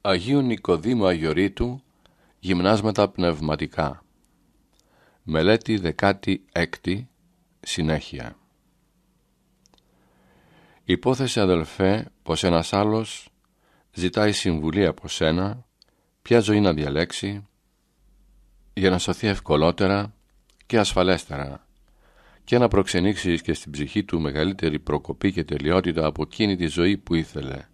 Αγίου Νικοδήμου Αγιορείτου Γυμνάσματα Πνευματικά Μελέτη 16 Συνέχεια Υπόθεση αδελφέ πως ένας άλλος ζητάει συμβουλή από σένα ποια ζωή να διαλέξει για να σωθεί ευκολότερα και ασφαλέστερα και να προξενήξεις και στην ψυχή του μεγαλύτερη προκοπή και τελειότητα από εκείνη τη ζωή που ήθελε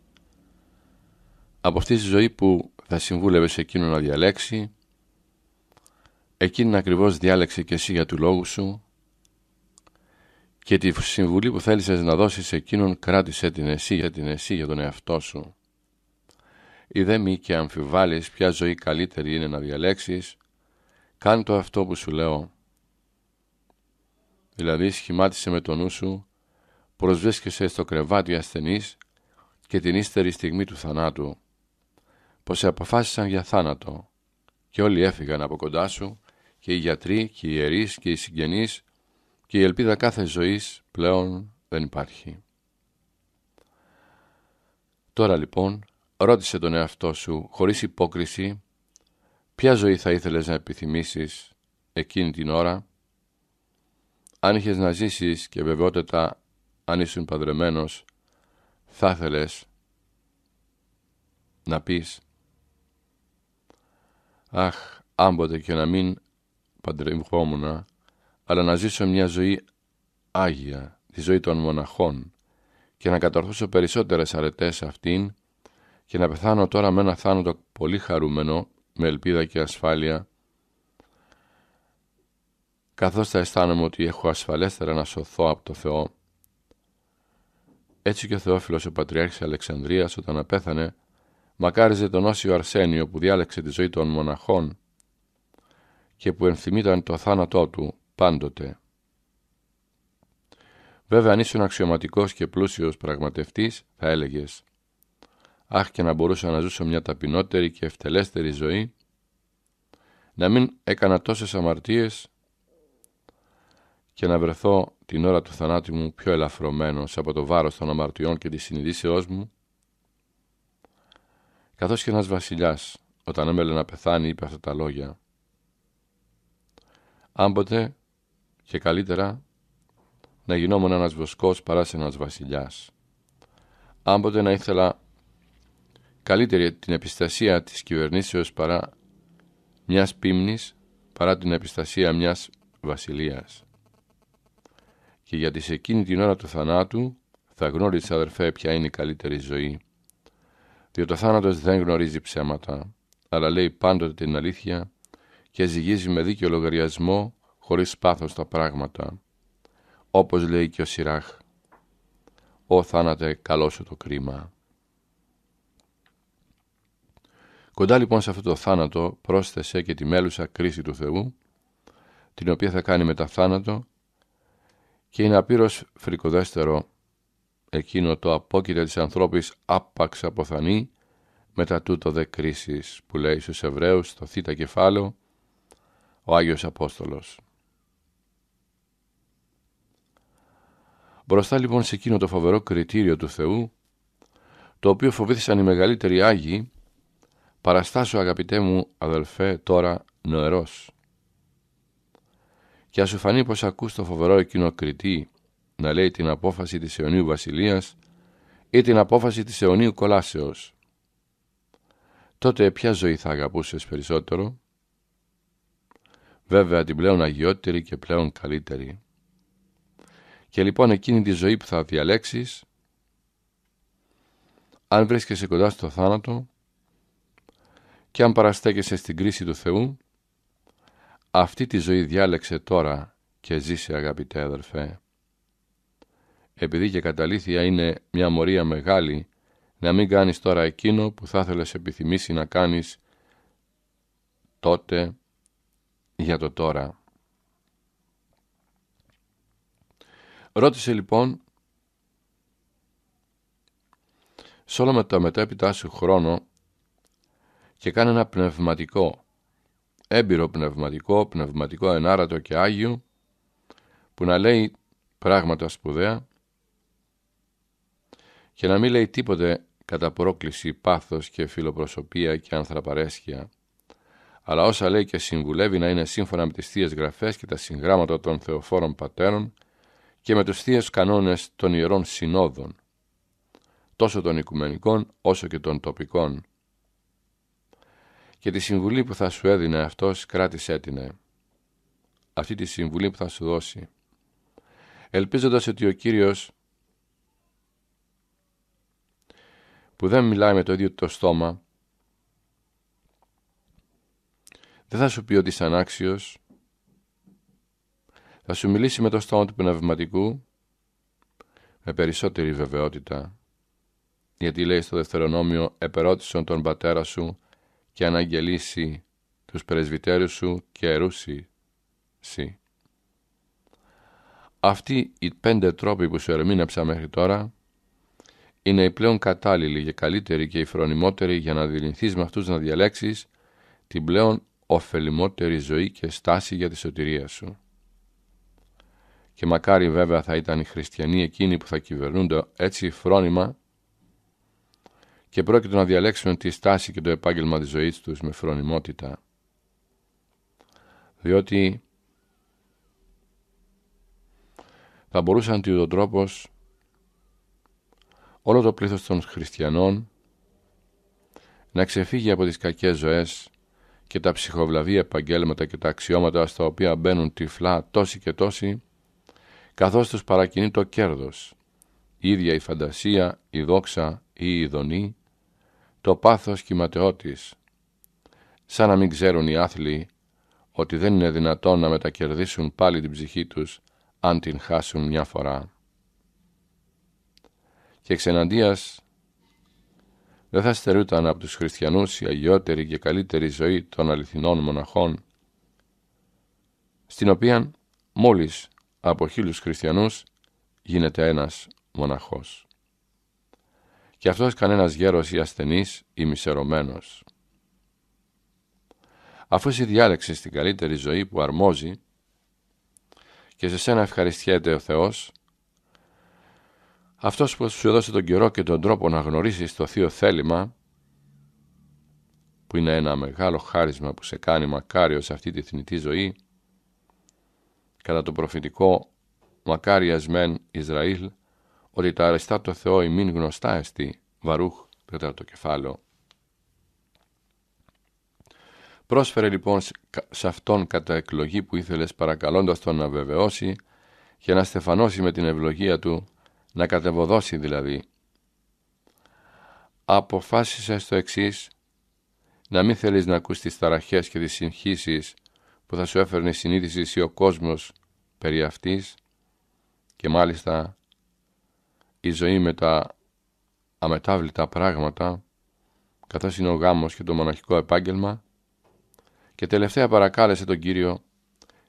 από αυτή τη ζωή που θα συμβούλευε σε εκείνον να διαλέξει, εκείνη ακριβώς διάλεξε και εσύ για του λόγους σου και τη συμβουλή που θέλησες να δώσεις σε εκείνον κράτησε την εσύ για την εσύ για τον εαυτό σου. Ή δε μη και αμφιβάλλεις ποια ζωή καλύτερη είναι να διαλέξεις, κάν το αυτό που σου λέω. Δηλαδή σχημάτισε με τον νου σου, προσβέσκεσαι στο κρεβάτι ασθενής και την ύστερη στιγμή του θανάτου πως σε αποφάσισαν για θάνατο και όλοι έφυγαν από κοντά σου και οι γιατροί και οι ιερείς και οι συγγενείς και η ελπίδα κάθε ζωής πλέον δεν υπάρχει. Τώρα λοιπόν ρώτησε τον εαυτό σου χωρίς υπόκριση ποια ζωή θα ήθελες να επιθυμήσεις εκείνη την ώρα αν είχες να ζήσεις και βεβαιότητα αν ήσουν παντρεμένος θα ήθελες να πεις Αχ, άμποτε και να μην παντρευόμουν, αλλά να ζήσω μια ζωή άγια, τη ζωή των μοναχών, και να καταρθώσω περισσότερες αρετές αυτήν και να πεθάνω τώρα με ένα θάνατο πολύ χαρούμενο, με ελπίδα και ασφάλεια, καθώς θα αισθάνομαι ότι έχω ασφαλέστερα να σωθώ από το Θεό. Έτσι και ο Θεόφιλος ο Πατριάρχης Αλεξανδρίας όταν απέθανε μακάριζε τον Όσιο Αρσένιο που διάλεξε τη ζωή των μοναχών και που ενθυμίταν το θάνατό του πάντοτε. Βέβαια αν ήσουν αξιωματικός και πλούσιος πραγματευτής θα έλεγες «Αχ και να μπορούσα να ζήσω μια ταπεινότερη και ευτελέστερη ζωή, να μην έκανα τόσες αμαρτίες και να βρεθώ την ώρα του θανάτου μου πιο ελαφρωμένος από το βάρος των αμαρτιών και της συνειδήσεώς μου, Καθώς και ένας βασιλιάς, όταν έμελε να πεθάνει, είπε αυτά τα λόγια. Άμποτε και καλύτερα να γινόμουν ένας βοσκός παρά σε ένας βασιλιάς. Άμποτε να ήθελα καλύτερη την επιστασία της κυβερνήσεως παρά μιας πίμνης, παρά την επιστασία μιας βασιλείας. Και γιατί σε εκείνη την ώρα του θανάτου θα γνώριζε αδερφέ ποια είναι η καλύτερη ζωή διότι ο θάνατος δεν γνωρίζει ψέματα, αλλά λέει πάντοτε την αλήθεια και ζυγίζει με δίκαιο λογαριασμό χωρίς πάθος τα πράγματα, όπως λέει και ο Σιράχ. «Ω θάνατε, καλό σου το κρίμα». Κοντά λοιπόν σε αυτό το θάνατο πρόσθεσε και τη μέλουσα κρίση του Θεού, την οποία θα κάνει μετά θάνατο και είναι απείρως φρικοδέστερο εκείνο το απόκειται της ανθρώπης άπαξ αποθανή, μετά τούτο δε κρίσης που λέει στους Εβραίους στο θήτα κεφάλαιο, ο Άγιος Απόστολος. Μπροστά λοιπόν σε εκείνο το φοβερό κριτήριο του Θεού, το οποίο φοβήθησαν οι μεγαλύτεροι Άγιοι, παραστάσου αγαπητέ μου αδελφέ τώρα νοερός. Και ας σου φανεί πως ακούς το φοβερό εκείνο κριτήριο να λέει την απόφαση της αιωνίου βασιλείας ή την απόφαση της αιωνίου κολάσεως. Τότε ποια ζωή θα αγαπούσες περισσότερο? Βέβαια την πλέον αγιότερη και πλέον καλύτερη. Και λοιπόν εκείνη τη ζωή που θα διαλέξεις, αν βρίσκεσαι κοντά στο θάνατο και αν παραστέκεσαι στην κρίση του Θεού, αυτή τη ζωή διάλεξε τώρα και ζήσε αγαπητέ αδερφέ επειδή και κατά αλήθεια είναι μια μορία μεγάλη, να μην κάνεις τώρα εκείνο που θα ήθελες επιθυμήσει να κάνεις τότε για το τώρα. Ρώτησε λοιπόν, σε όλο με το μετέπειτά σου χρόνο και κάνε ένα πνευματικό, έμπειρο πνευματικό, πνευματικό ενάρατο και άγιο, που να λέει πράγματα σπουδαία και να μην λέει τίποτε κατά πρόκληση, πάθος και φιλοπροσωπία και ανθραπαρέσχεια, αλλά όσα λέει και συμβουλεύει να είναι σύμφωνα με τις θείες γραφές και τα συγγράμματα των θεοφόρων πατέρων και με τους θείες κανόνες των Ιερών Συνόδων, τόσο των οικουμενικών όσο και των τοπικών. Και τη συμβουλή που θα σου έδινε αυτός κράτησέ την. Αυτή τη συμβουλή που θα σου δώσει. Ελπίζοντας ότι ο Κύριος που δεν μιλάει με το ίδιο το στόμα, δεν θα σου πει ότι είσαι ανάξιος, θα σου μιλήσει με το στόμα του πνευματικού, με περισσότερη βεβαιότητα, γιατί λέει στο δευτερονόμιο «Επερώτησον τον πατέρα σου και αναγγελίσει τους πρεσβυτέρους σου και ερούσι σύ». Αυτοί οι πέντε τρόποι που σου ερμήνεψα μέχρι τώρα είναι η πλέον κατάλληλοι και καλύτερη και η φρονιμότεροι για να δηληνθείς με αυτούς να διαλέξεις την πλέον ωφελημότερη ζωή και στάση για τη σωτηρία σου. Και μακάρι βέβαια θα ήταν οι χριστιανοί εκείνοι που θα κυβερνούνται έτσι φρόνημα και πρόκειται να διαλέξουν τη στάση και το επάγγελμα της ζωής τους με φρονιμότητα. Διότι θα μπορούσαν ότι ο τρόπος όλο το πλήθος των χριστιανών να ξεφύγει από τις κακές ζωές και τα ψυχοβλαβή επαγγέλματα και τα αξιώματα στα οποία μπαίνουν τυφλά τόση και τόση, καθώς τους παρακινεί το κέρδος, η ίδια η φαντασία, η δόξα ή η ειδονή, το πάθος και η ματαιότης, σαν να μην ξέρουν οι άθλοι ότι δεν είναι δυνατόν να μετακερδίσουν πάλι την ψυχή τους αν την χάσουν μια φορά και εξεναντίας δεν θα στερούταν από τους χριστιανούς η αγιότερη και καλύτερη ζωή των αληθινών μοναχών, στην οποία μόλις από χίλιους χριστιανούς γίνεται ένας μοναχός. Και αυτός κανένας γέρος ή ασθενής ή μισερωμένος. Αφού εσύ διάλεξες την καλύτερη ζωή που αρμόζει και σε σένα ευχαριστιέται ο Θεός, αυτός που σου έδωσε τον καιρό και τον τρόπο να γνωρίσεις το Θείο Θέλημα, που είναι ένα μεγάλο χάρισμα που σε κάνει μακάριο σε αυτή τη θνητή ζωή, κατά το προφητικό «Μακάριας μεν Ισραήλ, ότι τα αρεστά το Θεό ημίν γνωστά εστί, Βαρούχ, τέταρτο κεφάλαιο». Πρόσφερε λοιπόν σε αυτόν κατά εκλογή που ήθελες παρακαλώντας τον να βεβαιώσει και να στεφανώσει με την ευλογία του να κατεβοδώσει δηλαδή. αποφάσισε στο εξής, να μην θέλεις να ακούς τις ταραχές και τις συγχύσεις που θα σου έφερνε η συνείδηση ή ο κόσμος περί αυτής και μάλιστα η ζωή με τα αμετάβλητα πράγματα καθώς είναι ο γάμος και το μοναχικό επάγγελμα και τελευταία παρακάλεσε τον Κύριο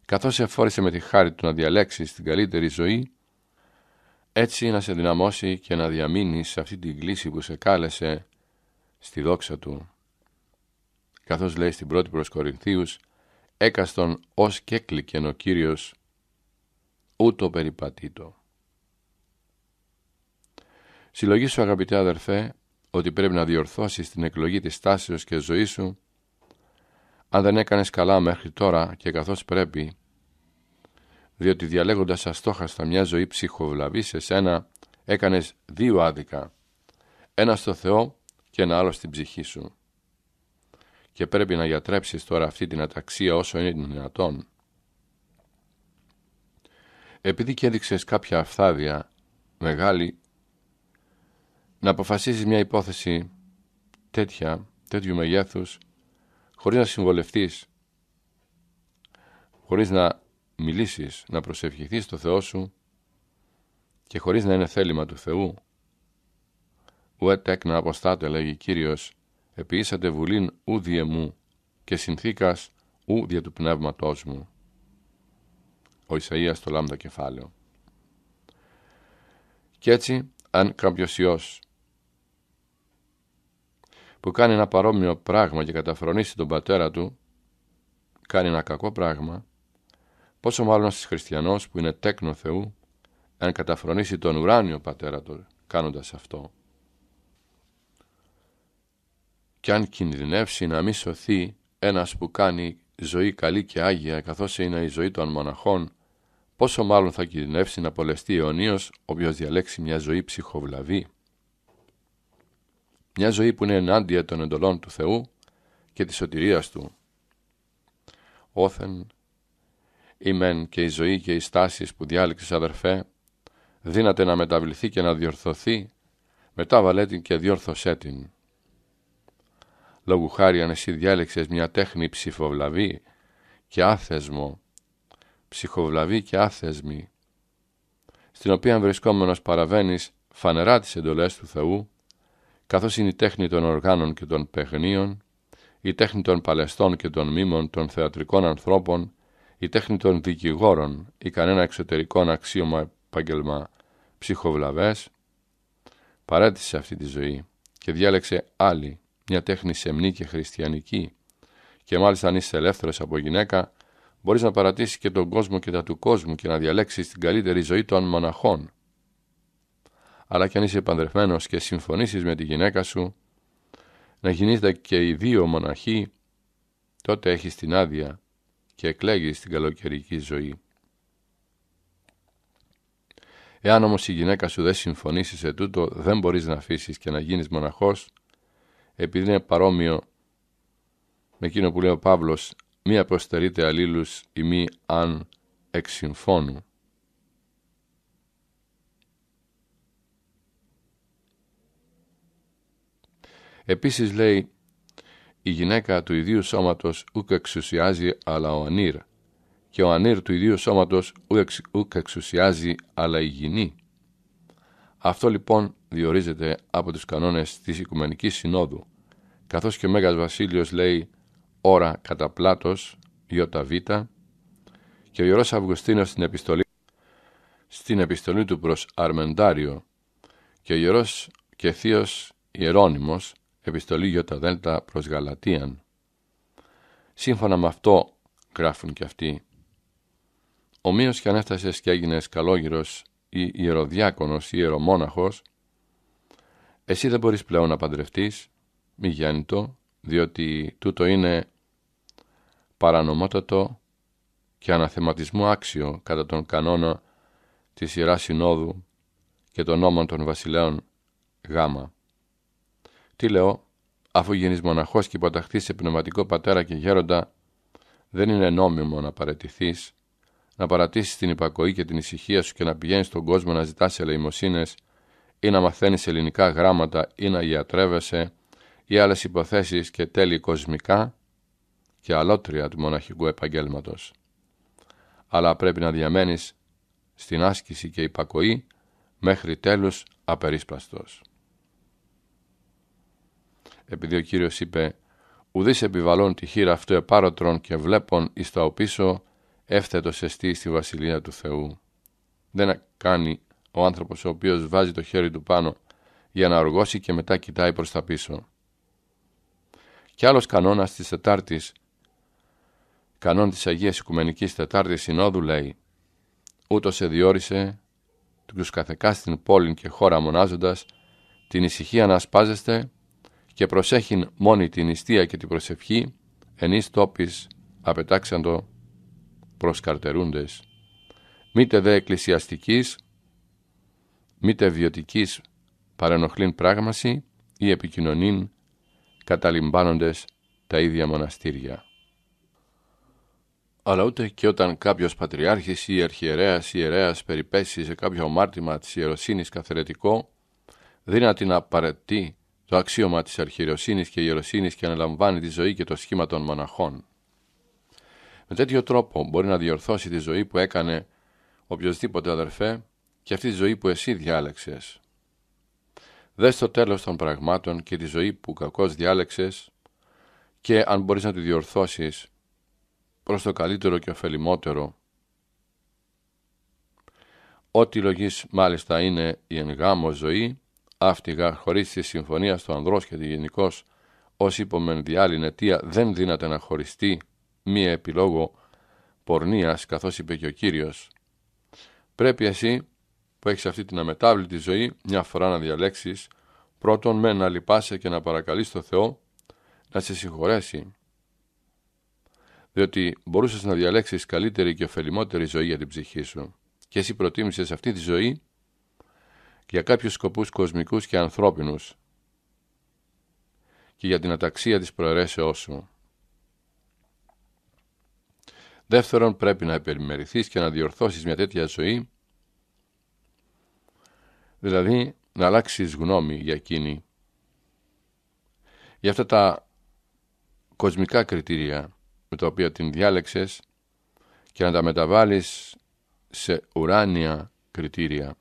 καθώς εφόρησε με τη χάρη του να διαλέξεις την καλύτερη ζωή έτσι να σε δυναμώσει και να διαμείνεις σε αυτή την κλίση που σε κάλεσε στη δόξα Του. Καθώς λέει στην πρώτη προς Κορινθίους, έκαστον ως και κλικεν ο Κύριος, ούτω περιπατήτω». Συλλογή σου αγαπητέ αδερφέ, ότι πρέπει να διορθώσεις την εκλογή της τάσεως και ζωής σου, αν δεν έκανες καλά μέχρι τώρα και καθώς πρέπει, διότι διαλέγοντας αστόχαστα μια ζωή ψυχοβλαβή σε σένα, έκανες δύο άδικα, ένα στο Θεό και ένα άλλο στην ψυχή σου. Και πρέπει να γιατρέψεις τώρα αυτή την αταξία όσο είναι δυνατόν. Επειδή και έδειξες κάποια αυθάδια μεγάλη, να αποφασίσεις μια υπόθεση τέτοια, τέτοιου μεγέθους, χωρίς να συμβολευτείς, χωρίς να μιλήσεις, να προσευχηθείς στο Θεό σου και χωρίς να είναι θέλημα του Θεού. ουε τέκνα αποστάτε, λέγει Κύριος, «Επιήσατε βουλήν διε μου και συνθήκας ούδια του πνεύματός μου». Ο Ισαΐας το λάμδα κεφάλαιο. Κι έτσι, αν κάποιος ιός που κάνει ένα παρόμοιο πράγμα και καταφρονήσει τον πατέρα του, κάνει ένα κακό πράγμα, Πόσο μάλλον στις χριστιανός που είναι τέκνο Θεού, αν καταφρονήσει τον ουράνιο πατέρα του κάνοντας αυτό. Κι αν κινδυνεύσει να μη σωθεί ένας που κάνει ζωή καλή και άγια, καθώς είναι η ζωή των μοναχών, πόσο μάλλον θα κινδυνεύσει να πολεστεί αιωνίως, ο οποίος διαλέξει μια ζωή ψυχοβλαβή. Μια ζωή που είναι ενάντια των εντολών του Θεού και της σωτηρίας του. Όθεν μεν και η ζωή και οι στάσεις που διάλεξες αδερφέ, δύναται να μεταβληθεί και να διορθωθεί, μετά βαλέ την και διόρθωσέ την. Λόγου χάρη αν εσύ διάλεξες μια τέχνη ψηφοβλαβή και άθεσμο, ψυχοβλαβή και άθεσμη, στην οποία βρισκόμενος παραβαίνεις φανερά τις εντολές του Θεού, καθώς είναι η τέχνη των οργάνων και των παιχνίων, η τέχνη των παλαιστών και των μήμων των θεατρικών ανθρώπων, η τέχνη των δικηγόρων ή κανένα εξωτερικό αξίωμα επάγγελμα ψυχοβλαβές, παράτησε αυτή τη ζωή και διάλεξε άλλη, μια τέχνη σεμνή και χριστιανική. Και μάλιστα αν είσαι ελεύθερος από γυναίκα, μπορείς να παρατήσεις και τον κόσμο και τα του κόσμου και να διαλέξεις την καλύτερη ζωή των μοναχών. Αλλά και αν είσαι παντρευμένος και συμφωνήσεις με τη γυναίκα σου, να γίνετε και οι δύο μοναχοί, τότε έχεις την άδεια και εκλέγει την καλοκαιρική ζωή. Εάν όμως η γυναίκα σου δεν συμφωνήσει σε τούτο, δεν μπορείς να αφήσεις και να γίνεις μοναχός, επειδή είναι παρόμοιο με εκείνο που λέει ο Παύλος, μη αποστερείτε αλλήλους ή αν εξυμφώνουν». Επίσης λέει η γυναίκα του ιδίου σώματος ουκ εξουσιάζει αλλά ο ανήρ, και ο ανήρ του ιδίου σώματος ουκ εξουσιάζει αλλά η γυνή. Αυτό λοιπόν διορίζεται από τους κανόνες της Οικουμενικής Συνόδου, καθώς και ο Μέγας Βασίλειος λέει «Ωρα κατά πλάτος, Ιωτα και ο Ιερός Αυγουστίνος στην επιστολή, στην επιστολή του προς Αρμεντάριο και ο Ιερός και Θείος Ιερώνυμος επιστολή Δέλτα προς Γαλατίαν. Σύμφωνα με αυτό γράφουν και αυτοί. Ομοίως και αν έφτασες και έγινες καλόγυρος ή ιεροδιάκονος ή ιερομόναχος, εσύ δεν μπορείς πλέον να παντρευτείς, μη γέννητο, διότι τούτο είναι παρανομότατο και αναθεματισμό άξιο κατά τον κανόνα της Ιεράς Συνόδου και των νόμων των βασιλέων γάμα. Τι λέω, αφού γίνεις μοναχός και υποταχθείς σε πνευματικό πατέρα και γέροντα, δεν είναι νόμιμο να παρετηθεί, να παρατήσεις την υπακοή και την ησυχία σου και να πηγαίνεις στον κόσμο να ζητάς ελεημοσύνες ή να μαθαίνεις ελληνικά γράμματα ή να ιατρεύεσαι ή άλλες υποθέσεις και τέλει κοσμικά και αλότρια του μοναχικού επαγγελματο. Αλλά πρέπει να διαμένεις στην άσκηση και υπακοή μέχρι τέλους απερίσπαστος επειδή ο Κύριος είπε «Ουδείς επιβαλών τη χείρα αυτού επάρωτρον και βλέπων εις τα οπίσω έφθετος εστί στη Βασιλεία του Θεού». Δεν κάνει ο άνθρωπος ο οποίος βάζει το χέρι του πάνω για να οργώσει και μετά κοιτάει προς τα πίσω. Κι άλλος κανόνας της τετάρτης, κανόν της Αγίας Οικουμενικής Τετάρτης Συνόδου λέει «Ούτως εδιόρισε τους καθεκάς στην πόλη και χώρα μονάζοντας την ησυχία να σπάζεστε και προσέχειν μόνη την νηστεία και την προσευχή, εις τόπις απετάξαντο προσκαρτερούντες. Μήτε δε εκκλησιαστικής, μήτε βιωτικής παρενοχλήν πράγμαση ή επικοινωνήν καταλυμπάνοντες τα ίδια μοναστήρια. Αλλά ούτε και όταν κάποιος πατριάρχης ή αρχιερέας ή ιερέας περιπέσει σε κάποιο μάρτυμα της ιεροσύνης καθερετικό, δύνατη να παρετεί το αξίωμα της αρχιεροσύνης και ιεροσύνης και αναλαμβάνει τη ζωή και το σχήμα των μοναχών. Με τέτοιο τρόπο μπορεί να διορθώσει τη ζωή που έκανε οποιοδήποτε αδερφέ και αυτή τη ζωή που εσύ διάλεξες. Δες το τέλος των πραγμάτων και τη ζωή που κακώς διάλεξες και αν μπορείς να τη διορθώσεις προς το καλύτερο και ωφελημότερο. Ό,τι λογής μάλιστα είναι η εν ζωή Αύτιγα, χωρίς τη συμφωνία του ανδρός και τη γενικώς, ως υπομεν διάλειν αιτία δεν δύναται να χωριστεί μία επιλόγω πορνείας, καθώς είπε και ο Κύριος. Πρέπει εσύ που έχεις αυτή την αμετάβλητη ζωή μια φορά να διαλέξεις. πρώτον με να λυπάσαι και να παρακαλείς το Θεό να σε συγχωρέσει. Διότι μπορούσες να διαλέξεις καλύτερη και ωφελημότερη ζωή για την ψυχή σου και εσύ προτίμησες αυτή τη ζωή για κάποιους σκοπούς κοσμικούς και ανθρώπινους και για την αταξία της προαιρέσεώς σου. Δεύτερον, πρέπει να επιμερηθείς και να διορθώσεις μια τέτοια ζωή, δηλαδή να αλλάξεις γνώμη για εκείνη, για αυτά τα κοσμικά κριτήρια με τα οποία την διάλεξες και να τα μεταβάλεις σε ουράνια κριτήρια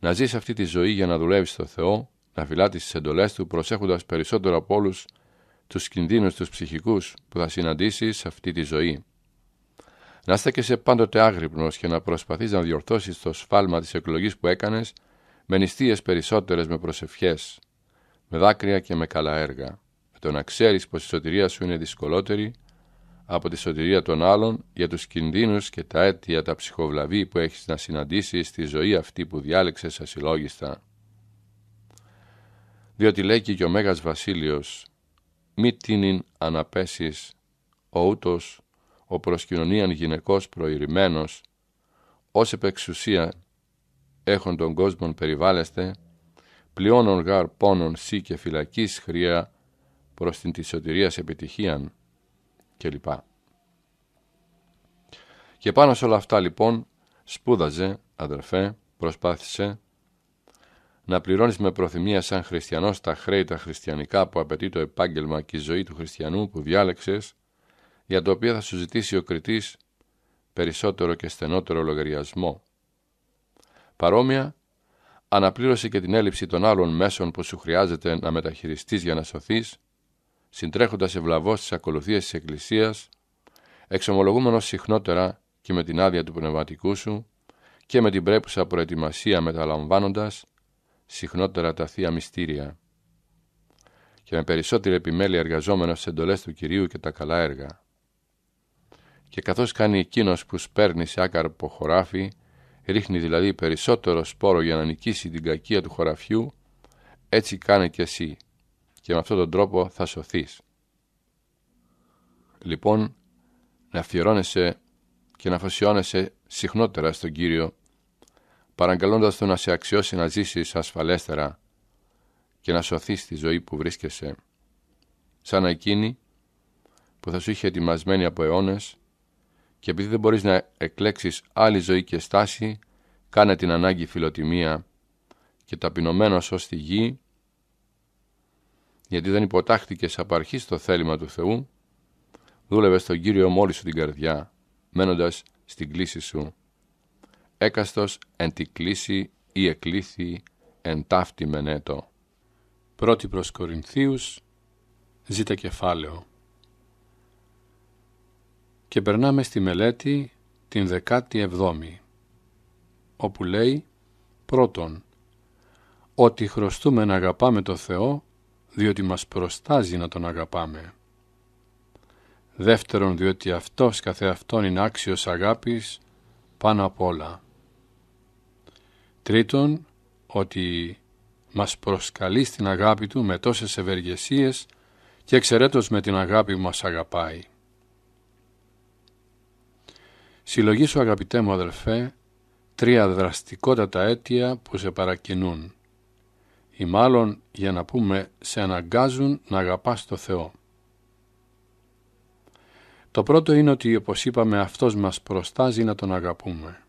να ζεις αυτή τη ζωή για να δουλεύεις στο Θεό, να φυλάτεις τις εντολές του, προσέχοντας περισσότερο από όλους τους κινδύνους τους ψυχικούς που θα συναντήσεις σε αυτή τη ζωή. Να στέκεσαι σε πάντοτε άγρυπνος και να προσπαθείς να διορθώσεις το σφάλμα της εκλογής που έκανες με νηστείες περισσότερες με προσευχές, με δάκρυα και με καλά έργα. Με το να ξέρεις πως η σωτηρία σου είναι δυσκολότερη, από τη σωτηρία των άλλων για τους κινδύνους και τα αίτια τα ψυχοβλαβή που έχεις να συναντήσεις στη ζωή αυτή που διάλεξες ασυλλόγιστα. Διότι λέγει και ο Μέγας Βασίλειος «Μη τίνην αναπέσεις ο ούτος, ο προσκοινωνίαν γυναικός προηρημένος, ως επεξουσία έχουν τον κόσμο περιβάλλεστε, πλειώνων γάρ πόνων σύ και φυλακής χρία προς την τη σωτηρίας επιτυχίαν» Και πάνω σε όλα αυτά λοιπόν σπούδαζε, αδερφέ, προσπάθησε να πληρώνεις με προθυμία σαν χριστιανός τα χρέη τα χριστιανικά που απαιτεί το επάγγελμα και η ζωή του χριστιανού που διάλεξες, για το οποίο θα σου ζητήσει ο κριτής περισσότερο και στενότερο λογαριασμό. Παρόμοια, αναπλήρωσε και την έλλειψη των άλλων μέσων που σου χρειάζεται να μεταχειριστείς για να σωθείς, συντρέχοντας ευλαβώς τις ακολουθίες της Εκκλησίας, εξομολογούμενος συχνότερα και με την άδεια του πνευματικού σου και με την πρέπουσα προετοιμασία μεταλαμβάνοντας συχνότερα τα Θεία Μυστήρια και με περισσότερη επιμέλεια εργαζόμενος στις εντολές του Κυρίου και τα καλά έργα. Και καθώς κάνει εκείνος που σπέρνει σε άκαρπο χωράφι, ρίχνει δηλαδή περισσότερο σπόρο για να νικήσει την κακία του χωραφιού, έτσι κάνει και εσύ, και με αυτόν τον τρόπο θα σωθείς. Λοιπόν, να αφιερώνεσαι και να αφοσιώνεσαι συχνότερα στον Κύριο, παραγκαλώντας τον να σε αξιώσει να ζήσεις ασφαλέστερα και να σωθείς τη ζωή που βρίσκεσαι, σαν εκείνη που θα σου είχε ετοιμασμένη από αιώνες και επειδή δεν μπορείς να εκλέξεις άλλη ζωή και στάση, κάνε την ανάγκη φιλοτιμία και ταπεινωμένος ως τη γη γιατί δεν υποτάχθηκες από αρχή στο θέλημα του Θεού, δούλευες στον Κύριο μόλις σου την καρδιά, μένοντας στην κλίση σου. Έκαστος εν τη κλίση ή εκλήθη εν ταύτη μενέτο. Πρώτη προς Κορινθίους, ζήτα κεφάλαιο. Και περνάμε στη μελέτη την δεκάτη εβδόμη, όπου λέει πρώτον, ότι χρωστούμε να αγαπάμε το Θεό διότι μας προστάζει να τον αγαπάμε. Δεύτερον, διότι αυτός καθεαυτόν είναι άξιος αγάπης πάνω απ' όλα. Τρίτον, ότι μας προσκαλεί στην αγάπη Του με τόσες ευεργεσίες και εξαιρέτως με την αγάπη που μας αγαπάει. Συλλογή σου αγαπητέ μου αδελφέ, τρία δραστικότατα αίτια που σε παρακινούν ή μάλλον για να πούμε σε αναγκάζουν να αγαπάς το Θεό. Το πρώτο είναι ότι όπως είπαμε αυτός μας προστάζει να τον αγαπούμε.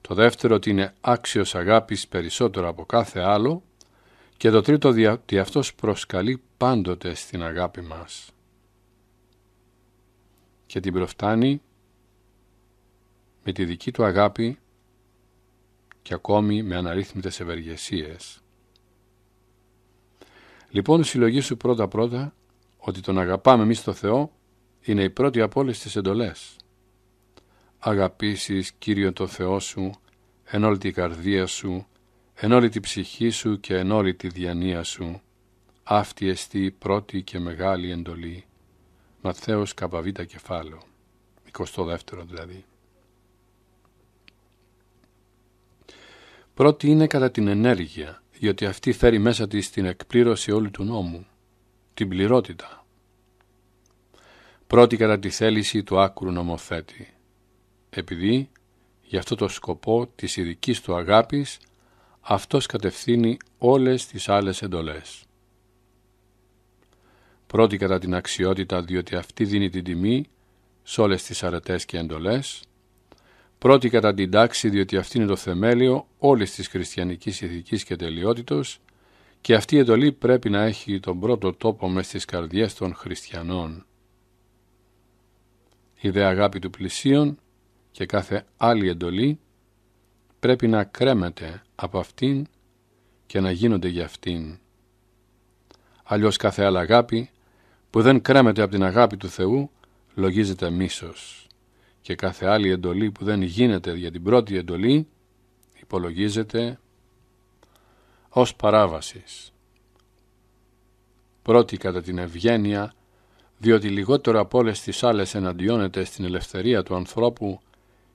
Το δεύτερο ότι είναι άξιος αγάπης περισσότερο από κάθε άλλο και το τρίτο ότι αυτός προσκαλεί πάντοτε στην αγάπη μας και την προφτάνει με τη δική του αγάπη και ακόμη με αναρρύθμιτες ευεργεσίες. Λοιπόν, συλλογή σου πρώτα-πρώτα ότι τον αγαπάμε εμείς το Θεό είναι η πρώτη από όλες τις εντολές. Αγαπήσεις Κύριο το Θεό σου εν όλη τη καρδία σου, εν όλη τη ψυχή σου και εν όλη τη διανία σου. Αυτή εστί η πρώτη και μεγάλη εντολή. Ματθαίος Καπαβίτα κεφάλαιο, 22 δηλαδή. Πρώτη είναι κατά την ενέργεια, διότι αυτή φέρει μέσα της την εκπλήρωση όλου του νόμου, την πληρότητα. Πρώτη κατά τη θέληση του άκρου νομοθέτη, επειδή γι' αυτό το σκοπό της ειδικής του αγάπης αυτός κατευθύνει όλες τις άλλες εντολές. Πρώτη κατά την αξιότητα διότι αυτή δίνει την τιμή σε όλες τις αρετές και εντολές πρώτη κατά την τάξη διότι αυτή είναι το θεμέλιο όλης της χριστιανικής ηθικής και τελειότητος και αυτή η εντολή πρέπει να έχει τον πρώτο τόπο μες στις καρδιές των χριστιανών. Η δε αγάπη του πλησίον και κάθε άλλη εντολή πρέπει να κρέμεται από αυτήν και να γίνονται για αυτήν. Αλλιώς κάθε άλλη αγάπη που δεν κρέμεται από την αγάπη του Θεού λογίζεται μίσος και κάθε άλλη εντολή που δεν γίνεται για την πρώτη εντολή υπολογίζεται ως παράβασης. Πρώτη κατά την ευγένεια, διότι λιγότερο από όλες τις άλλες εναντιώνεται στην ελευθερία του ανθρώπου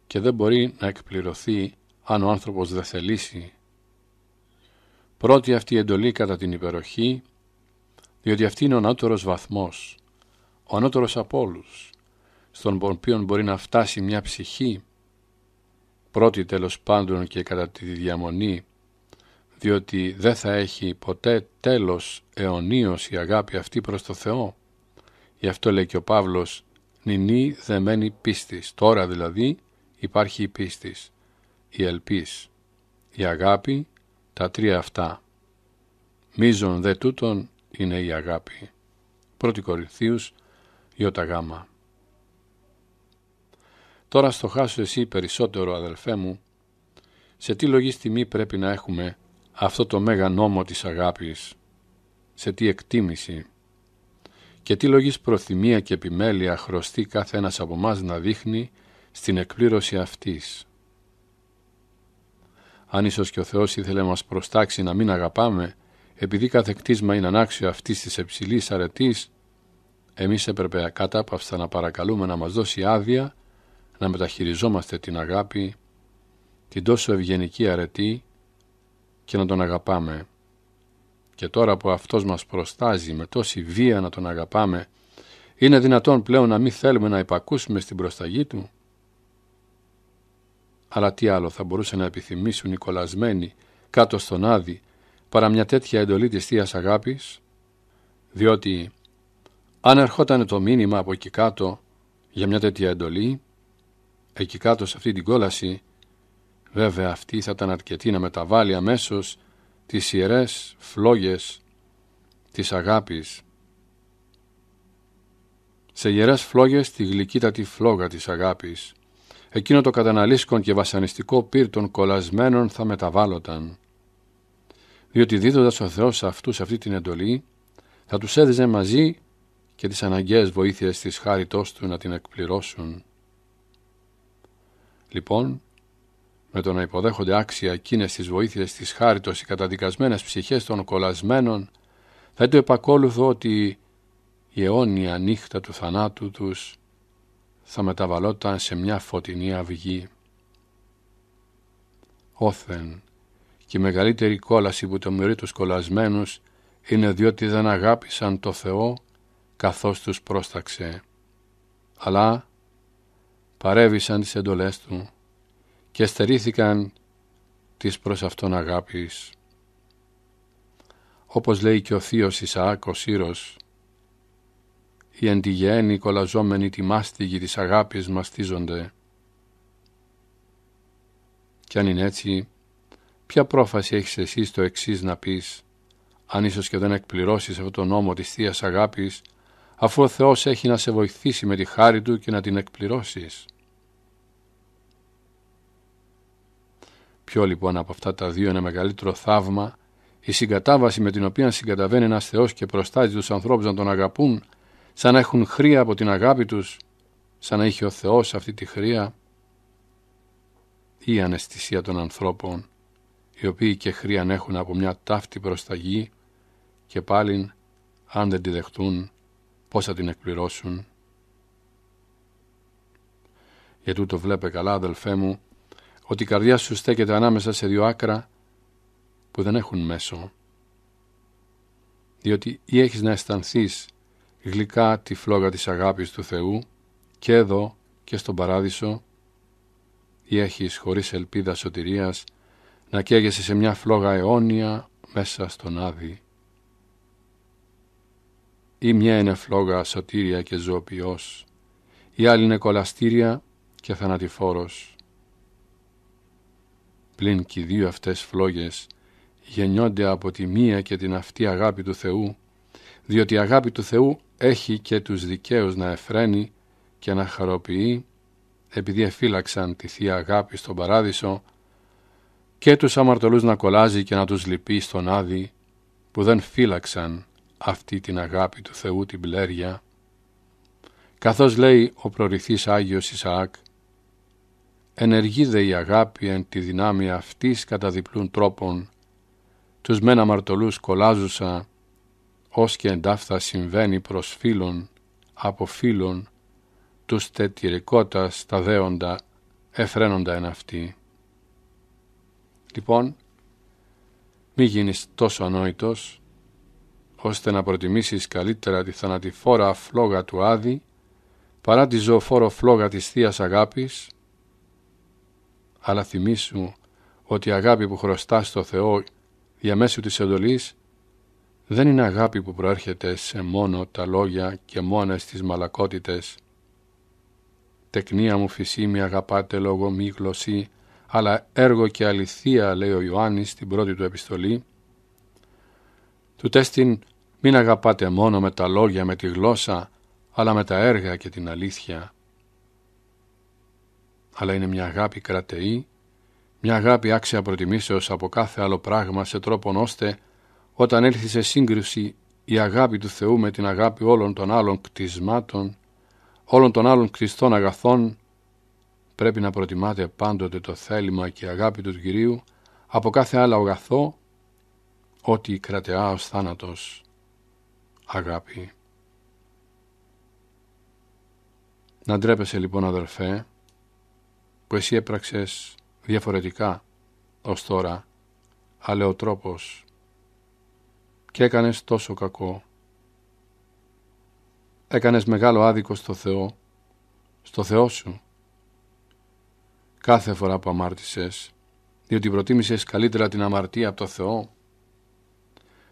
και δεν μπορεί να εκπληρωθεί αν ο άνθρωπος δεν θελήσει. Πρώτη αυτή εντολή κατά την υπεροχή, διότι αυτή είναι ο ανώτερος βαθμός, ο ανώτερος από όλους στον οποίο μπορεί να φτάσει μια ψυχή, πρώτη τέλος πάντων και κατά τη διαμονή, διότι δεν θα έχει ποτέ τέλος αιωνίως η αγάπη αυτή προς το Θεό. Γι' αυτό λέει και ο Παύλος, νινή δεμένη πίστης. Τώρα δηλαδή υπάρχει η πίστης, η ελπίς, η αγάπη, τα τρία αυτά. Μίζον δε τούτων είναι η αγάπη. 1 Κορινθίους, Ιωτα Τώρα στο χάσω εσύ περισσότερο αδελφέ μου, σε τι λογής τιμή πρέπει να έχουμε αυτό το μέγα νόμο της αγάπης, σε τι εκτίμηση και τι λογής προθυμία και επιμέλεια χρωστεί κάθε ένας από μας να δείχνει στην εκπλήρωση αυτής. Αν ίσως και ο Θεός ήθελε μας προστάξει να μην αγαπάμε, επειδή κάθε κτίσμα είναι ανάξιο αυτής της υψηλής αρετής, εμείς έπρεπε κατάπαυστα να παρακαλούμε να μας δώσει άδεια να μεταχειριζόμαστε την αγάπη, την τόσο ευγενική αρετή και να τον αγαπάμε. Και τώρα που αυτός μας προστάζει με τόση βία να τον αγαπάμε, είναι δυνατόν πλέον να μην θέλουμε να υπακούσουμε στην προσταγή του. Αλλά τι άλλο θα μπορούσε να επιθυμήσουν οι κολλασμένοι κάτω στον Άδη παρά μια τέτοια εντολή της Θείας Αγάπης, διότι αν ερχόταν το μήνυμα από εκεί κάτω για μια τέτοια εντολή, εκεί κάτω σε αυτή την κόλαση, βέβαια αυτή θα ήταν αρκετή να μεταβάλει αμέσως τις ιερές φλόγες της αγάπης. Σε ιερές φλόγες τη γλυκύτατη φλόγα της αγάπης. Εκείνο το καταναλίσκον και βασανιστικό πύρ των κολλασμένων θα μεταβάλλονταν. Διότι δίδοντας ο Θεός σε αυτή την εντολή, θα τους έδιζε μαζί και τις αναγκαίες βοήθειες της χάριτός του να την εκπληρώσουν. Λοιπόν, με το να υποδέχονται άξια εκείνες τις βοήθειες της χάριτος οι καταδικασμένες ψυχές των κολασμένων, θα το επακόλουθο ότι η αιώνια νύχτα του θανάτου τους θα μεταβαλόταν σε μια φωτεινή αυγή. Όθεν, και η μεγαλύτερη κόλαση που μυρί τους κολασμένους είναι διότι δεν αγάπησαν το Θεό καθώς τους πρόσταξε. Αλλά παρέβησαν τις εντολές του και στερήθηκαν της προς αυτόν αγάπης. Όπως λέει και ο θείος Ισαάκ ο Σύρος, οι εντυγεένοι κολαζόμενοι τη μάστιγη της αγάπης μαστίζονται. Κι αν είναι έτσι, ποια πρόφαση έχεις εσύ στο εξής να πεις, αν ίσως και δεν εκπληρώσεις αυτόν τον νόμο της Θείας Αγάπης αφού ο Θεός έχει να σε βοηθήσει με τη χάρη Του και να την εκπληρώσεις. Ποιο λοιπόν από αυτά τα δύο είναι μεγαλύτερο θαύμα, η συγκατάβαση με την οποία συγκαταβαίνει ένας Θεός και προστάζει τους ανθρώπους να τον αγαπούν, σαν να έχουν χρία από την αγάπη τους, σαν να είχε ο Θεός αυτή τη χρία, ή η αναισθησία των ανθρώπων, οι οποίοι και χρίαν έχουν από μια ταύτη προσταγή και πάλιν αν δεν τη δεχτούν πώς θα την εκπληρώσουν. Για τούτο βλέπε καλά αδελφέ μου ότι η καρδιά σου στέκεται ανάμεσα σε δύο άκρα που δεν έχουν μέσο. Διότι ή έχεις να αισθανθείς γλυκά τη φλόγα της αγάπης του Θεού και εδώ και στον παράδεισο ή έχεις χωρίς ελπίδα σωτηρίας να καίγεσαι σε μια φλόγα αιώνια μέσα στον Άδη. Η μια είναι φλόγα, σωτήρια και ζωοποιός, η άλλη είναι κολαστήρια και θανατηφόρος. Πλην και οι δύο αυτές φλόγες γεννιόνται από τη μία και την αυτή αγάπη του Θεού, διότι η αγάπη του Θεού έχει και τους δικαίους να εφραίνει και να χαροποιεί, επειδή εφύλαξαν τη Θεία Αγάπη στον Παράδεισο, και τους αμαρτωλούς να κολλάζει και να τους λυπεί στον Άδη, που δεν φύλαξαν αυτή την αγάπη του Θεού την πλέρια, καθώς λέει ο προρηθής Άγιος Ισαάκ, «Ενεργεί δε η αγάπη εν τη δυνάμει αυτής κατά διπλούν τρόπων, τους μένα αμαρτωλούς κολάζουσα, ως και εντάφθα συμβαίνει προς φίλων, από φίλων, τους τετυρικότας τα δέοντα, εφραίνοντα εν αυτή. Λοιπόν, μη γίνεις τόσο ανόητος, ώστε να προτιμήσεις καλύτερα τη θανατηφόρα φλόγα του Άδη παρά τη ζωοφόρο φλόγα της θείας Αγάπης, αλλά θυμήσου ότι η αγάπη που χρωστάς στο Θεό διαμέσου της εντολής δεν είναι αγάπη που προέρχεται σε μόνο τα λόγια και μόνες τις μαλακότητες. Τεκνία μου φυσίμη, αγαπάτε λόγο, μη γλωσσή, αλλά έργο και αληθεία λέει ο Ιωάννης στην πρώτη του επιστολή. Του τέστην μην αγαπάτε μόνο με τα λόγια, με τη γλώσσα, αλλά με τα έργα και την αλήθεια. Αλλά είναι μια αγάπη κρατεή, μια αγάπη άξια προτιμήσεως από κάθε άλλο πράγμα σε τρόπον ώστε όταν έλθει σε σύγκριση η αγάπη του Θεού με την αγάπη όλων των άλλων κτισμάτων, όλων των άλλων κτιστών αγαθών, πρέπει να προτιμάτε πάντοτε το θέλημα και η αγάπη του Κυρίου από κάθε άλλο αγαθό, ό,τι κρατεά ως θάνατος αγάπη. Να ντρέπεσαι λοιπόν αδερφέ που εσύ έπραξες διαφορετικά ως τώρα αλεοτρόπος και έκανες τόσο κακό. Έκανες μεγάλο άδικο στο Θεό, στο Θεό σου. Κάθε φορά που αμάρτησες, διότι προτίμησες καλύτερα την αμαρτία από το Θεό,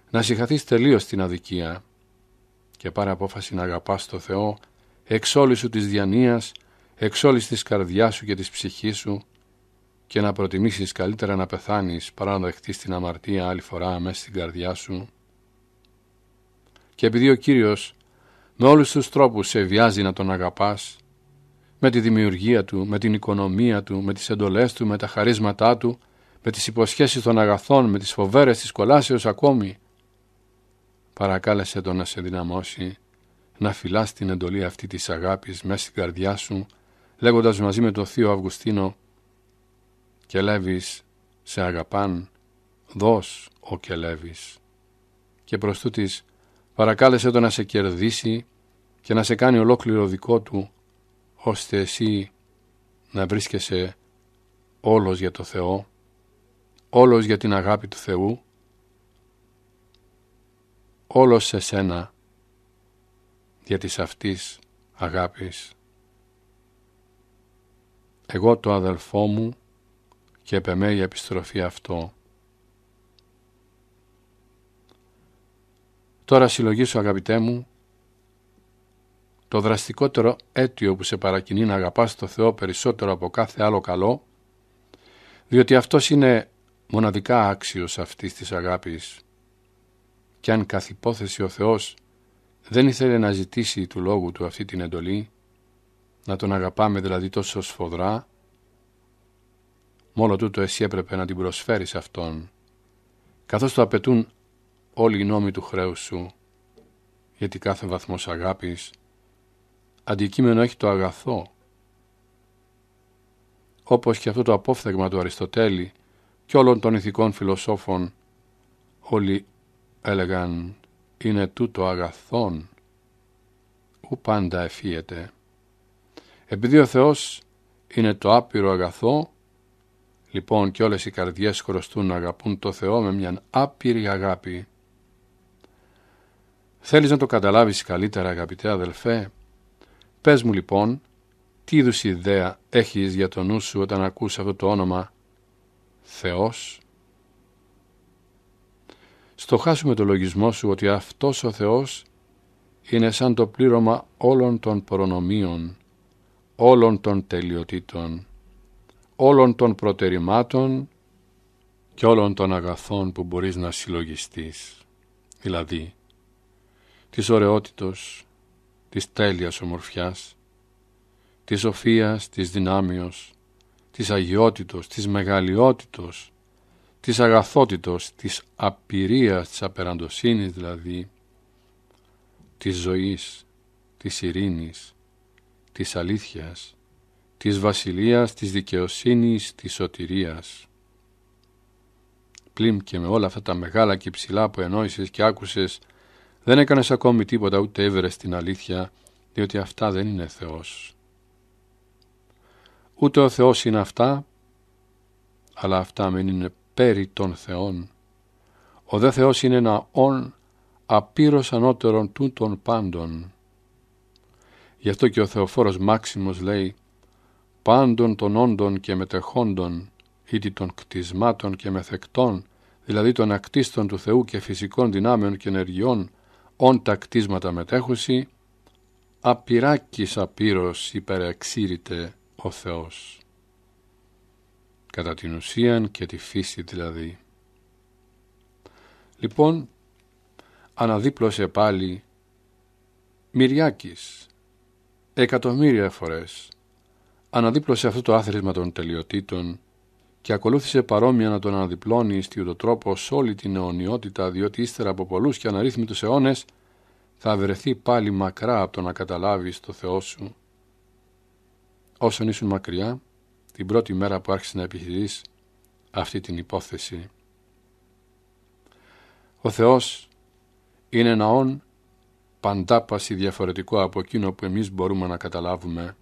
να συγχαθείς τελείως την αδικία και πάρε απόφαση να αγαπάς το Θεό εξ όλης σου της διανοίας, εξ όλης της καρδιάς σου και της ψυχής σου και να προτιμήσεις καλύτερα να πεθάνεις παρά να δεχτείς την αμαρτία άλλη φορά μέσα στην καρδιά σου. Και επειδή ο Κύριος με όλους τους τρόπους σε βιάζει να τον αγαπάς, με τη δημιουργία του, με την οικονομία του, με τις εντολές του, με τα χαρίσματά του, με τις υποσχέσεις των αγαθών, με τις φοβέρες της κολάσεως ακόμη, παρακάλεσε τον να σε δυναμώσει, να φυλάς την εντολή αυτή της αγάπης μέσα στην καρδιά σου, λέγοντας μαζί με το θείο Αυγουστίνο «Κελέβης, σε αγαπάν, δώσ ο Κελέβης». Και προς τούτης παρακάλεσε τον να σε κερδίσει και να σε κάνει ολόκληρο δικό του, ώστε εσύ να βρίσκεσαι όλος για το Θεό, όλος για την αγάπη του Θεού όλος σε σένα για της αυτής αγάπης. Εγώ το αδελφό μου και επεμέ η επιστροφή αυτό. Τώρα συλλογήσω αγαπητέ μου το δραστικότερο αίτιο που σε παρακινεί να αγαπάς το Θεό περισσότερο από κάθε άλλο καλό, διότι αυτός είναι μοναδικά άξιος αυτής της αγάπης κι αν καθ' υπόθεση ο Θεός δεν ήθελε να ζητήσει του λόγου του αυτή την εντολή, να τον αγαπάμε δηλαδή τόσο σφοδρά, μόνο τούτο εσύ έπρεπε να την προσφέρεις Αυτόν, καθώς το απαιτούν όλοι οι νόμοι του χρέους σου, γιατί κάθε βαθμός αγάπης αντικείμενο έχει το αγαθό, όπως και αυτό το απόφθεγμα του Αριστοτέλη και όλων των ηθικών φιλοσόφων, όλοι έλεγαν είναι τούτο αγαθόν, ου πάντα εφίεται. Επειδή ο Θεός είναι το άπειρο αγαθό, λοιπόν και όλες οι καρδιές χρωστούν να αγαπούν το Θεό με μια άπειρη αγάπη. Θέλεις να το καταλάβεις καλύτερα αγαπητέ αδελφέ, πες μου λοιπόν τι είδους ιδέα έχεις για τον νου σου όταν ακούς αυτό το όνομα Θεός στοχάσουμε το λογισμό σου ότι αυτός ο Θεός είναι σαν το πλήρωμα όλων των προνομίων, όλων των τελειοτήτων, όλων των προτερημάτων και όλων των αγαθών που μπορείς να συλλογιστείς, δηλαδή της ωραιότητος, της τέλειας ομορφιάς, της σοφίας, της δυνάμειος, της αγιότητος, της μεγαλειότητος, της αγαθότητος, της απειρίας, της απεραντοσύνης δηλαδή, της ζωής, της ειρήνης, της αλήθειας, της βασιλείας, της δικαιοσύνης, της σωτηρίας. Πλην και με όλα αυτά τα μεγάλα και ψηλά που ενόησες και άκουσες, δεν έκανες ακόμη τίποτα ούτε έβερες την αλήθεια, διότι αυτά δεν είναι Θεός. Ούτε ο Θεός είναι αυτά, αλλά αυτά μην είναι πέρι των Θεών. Ο δε Θεός είναι ένα «ον» απείρως ανώτερον τούτων πάντων. Γι' αυτό και ο Θεοφόρος Μάξιμος λέει «πάντων των όντων και μετεχόντων, ήτι των κτισμάτων και μεθεκτών, δηλαδή των ακτίστων του Θεού και φυσικών δυνάμεων και ενεργειών, όν τα κτίσματα μετέχουσι, απειράκης απείρως υπερεξήρηται ο Θεός» κατά την ουσία και τη φύση δηλαδή. Λοιπόν, αναδίπλωσε πάλι Μυριάκης, εκατομμύρια φορές. Αναδίπλωσε αυτό το άθροισμα των τελειοτήτων και ακολούθησε παρόμοια να τον αναδιπλώνει ιστιούτο τρόπο σε όλη την αιωνιότητα, διότι ύστερα από πολλούς και αναρρύθμιτους αιώνες θα βρεθεί πάλι μακρά από το να καταλάβεις το Θεό σου. Όσον ήσουν μακριά, την πρώτη μέρα που άρχισε να επιχειρείς αυτή την υπόθεση. Ο Θεός είναι ένα όν παντάπαση διαφορετικό από εκείνο που εμείς μπορούμε να καταλάβουμε.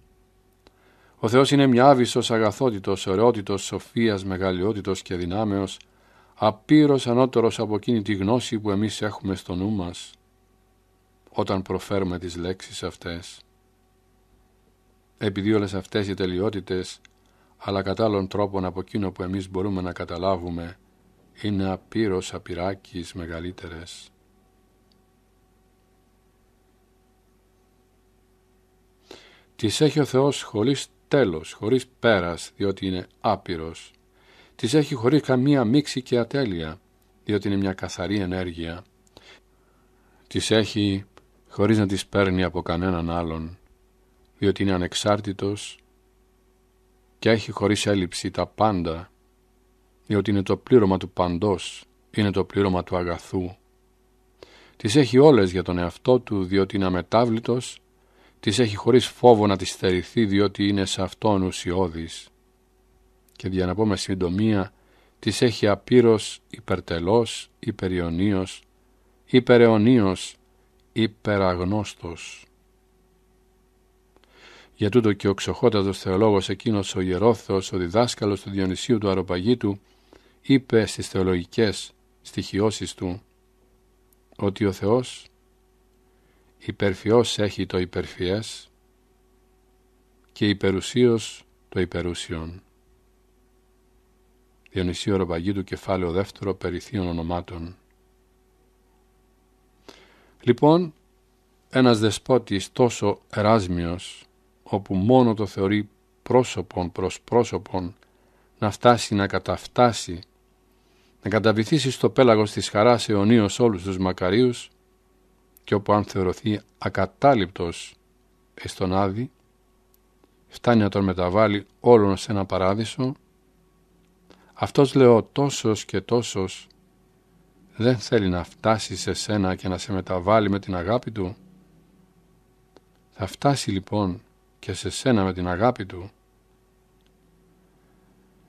Ο Θεός είναι μια άβυσος αγαθότητος, ωραιότητος, σοφίας, μεγαλειότητος και δυνάμεως, απείρως ανώτερος από εκείνη τη γνώση που εμείς έχουμε στο νου μας, όταν προφέρουμε τις λέξεις αυτές. Επειδή όλες αυτές οι τελειότητες αλλά κατά άλλων τρόπων από εκείνο που εμείς μπορούμε να καταλάβουμε είναι απείρως απειράκης μεγαλύτερες. Τις έχει ο Θεός χωρίς τέλος, χωρίς πέρας, διότι είναι άπειρος. Τις έχει χωρίς καμία μίξη και ατέλεια, διότι είναι μια καθαρή ενέργεια. Τις έχει χωρίς να τις παίρνει από κανέναν άλλον, διότι είναι ανεξάρτητος και έχει χωρίς έλλειψη τα πάντα, διότι είναι το πλήρωμα του παντός, είναι το πλήρωμα του αγαθού. Τις έχει όλες για τον εαυτό του, διότι είναι αμετάβλητος, τις έχει χωρίς φόβο να τις στερηθεί, διότι είναι σε αυτόν ουσιώδης. Και για να πω με συντομία, τις έχει απείρος, υπερτελός, υπεριονίος, υπεραιωνίως, υπεραγνώστος. Για τούτο και ο ξοχότατος θεολόγος εκείνος ο Ιερόθεος, ο διδάσκαλος του Διονυσίου του Αροπαγίτου, είπε στις θεολογικές στοιχειώσεις του ότι ο Θεός υπερφιός έχει το υπερφιές και υπερουσίως το υπερούσιον. Διονυσίου Αροπαγίτου κεφάλαιο δεύτερο περιθείων ονομάτων. Λοιπόν, ένας δεσπότης τόσο εράσμιος όπου μόνο το θεωρεί πρόσωπον προς πρόσωπον να φτάσει να καταφτάσει, να καταβυθίσει στο πέλαγος της χαράς αιωνίως όλους τους μακαρίους και όπου αν θεωρηθεί ακατάληπτος εστον άδει, φτάνει να τον μεταβάλει όλον σε ένα παράδεισο, αυτός λέω τόσος και τόσος δεν θέλει να φτάσει σε σένα και να σε μεταβάλει με την αγάπη του. Θα φτάσει λοιπόν και σε σένα με την αγάπη του,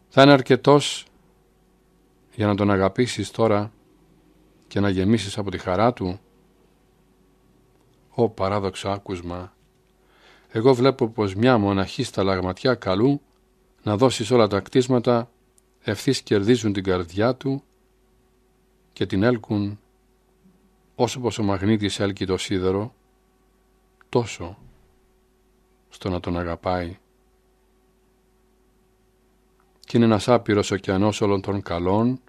θα είναι αρκετός για να τον αγαπήσεις τώρα και να γεμίσεις από τη χαρά του. Ω παράδοξο άκουσμα, εγώ βλέπω πως μια μοναχή στα λαγματιά καλού να δώσεις όλα τα κτίσματα ευθύς κερδίζουν την καρδιά του και την έλκουν όσο πως ο μαγνήτης έλκει το σίδερο, τόσο στο να τον αγαπάει. Και είναι ένας άπειρος ωκεανός όλων των καλών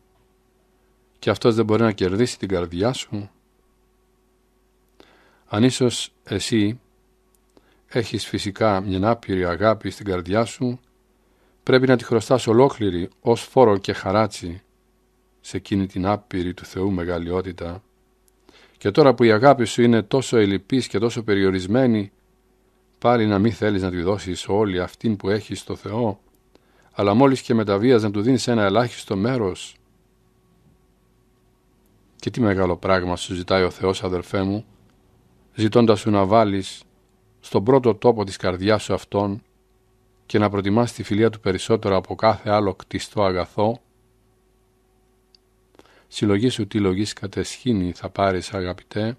και αυτός δεν μπορεί να κερδίσει την καρδιά σου. Αν ίσως εσύ έχεις φυσικά μια άπειρη αγάπη στην καρδιά σου, πρέπει να τη χρωστάς ολόκληρη ως φόρο και χαράτσι σε εκείνη την άπειρη του Θεού μεγαλειότητα. Και τώρα που η αγάπη σου είναι τόσο ελλειπής και τόσο περιορισμένη, πάλι να μην θέλεις να του δώσεις όλη αυτήν που έχεις στο Θεό, αλλά μόλις και μεταβίας να του δίνεις ένα ελάχιστο μέρος. Και τι μεγάλο πράγμα σου ζητάει ο Θεός αδερφέ μου, ζητώντας σου να βάλεις στον πρώτο τόπο της καρδιάς σου αυτόν και να προτιμάς τη φιλία του περισσότερο από κάθε άλλο κτιστό αγαθό, συλλογή σου τι λογής κατεσχήνη θα πάρεις αγαπητέ